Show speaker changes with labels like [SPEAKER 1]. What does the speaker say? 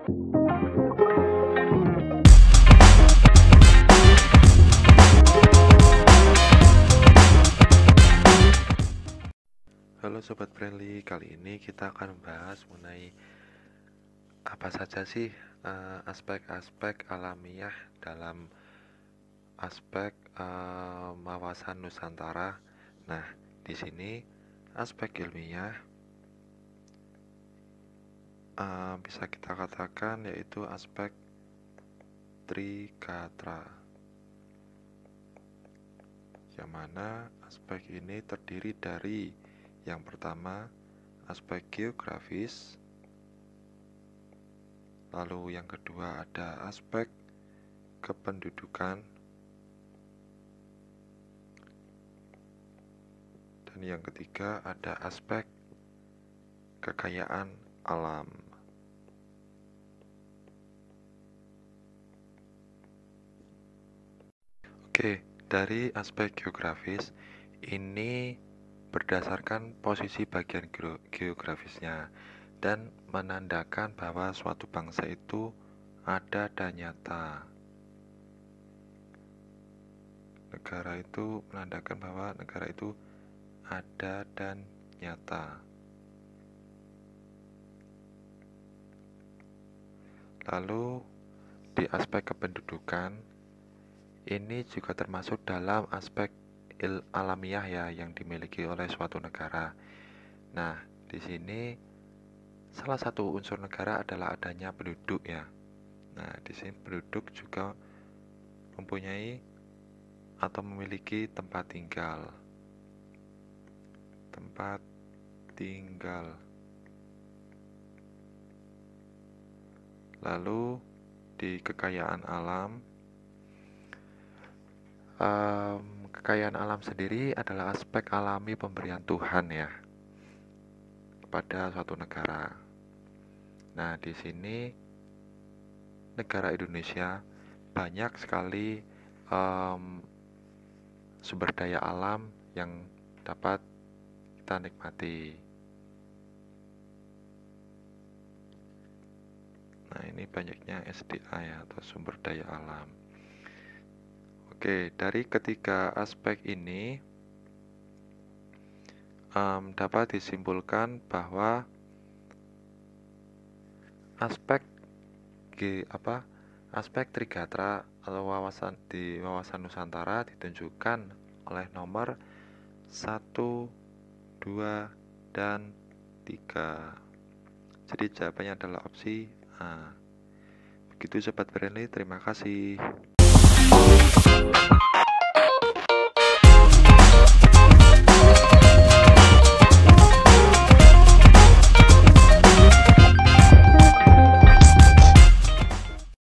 [SPEAKER 1] Halo Sobat Friendly, kali ini kita akan membahas mengenai apa saja sih eh, aspek-aspek uh, alamiah dalam aspek uh, eh, wawasan Nusantara. Nah, di sini aspek ilmiah uh, bisa kita katakan yaitu aspek trikatra yang mana aspek ini terdiri dari yang pertama aspek geografis lalu yang kedua ada aspek kependudukan dan yang ketiga ada aspek kekayaan alam. Oke, dari aspek geografis ini berdasarkan posisi bagian geografisnya dan menandakan bahwa suatu bangsa itu ada dan nyata. Negara itu menandakan bahwa negara itu ada dan nyata. Lalu di aspek kependudukan ini juga termasuk dalam aspek il alamiah ya yang dimiliki oleh suatu negara. Nah, di sini salah satu unsur negara adalah adanya penduduk ya. Nah, di sini penduduk juga mempunyai atau memiliki tempat tinggal. Tempat tinggal. lalu di kekayaan alam um, kekayaan alam sendiri adalah aspek alami pemberian Tuhan ya pada suatu negara nah di sini negara Indonesia banyak sekali um, sumber daya alam yang dapat kita nikmati. Nah, ini banyaknya SDA ya, atau sumber daya alam. Oke, dari ketiga aspek ini um, dapat disimpulkan bahwa aspek G apa aspek Trigatra atau wawasan di wawasan Nusantara ditunjukkan oleh nomor 1, 2, dan 3 Jadi jawabannya adalah opsi Begitu cepat friendly, terima kasih.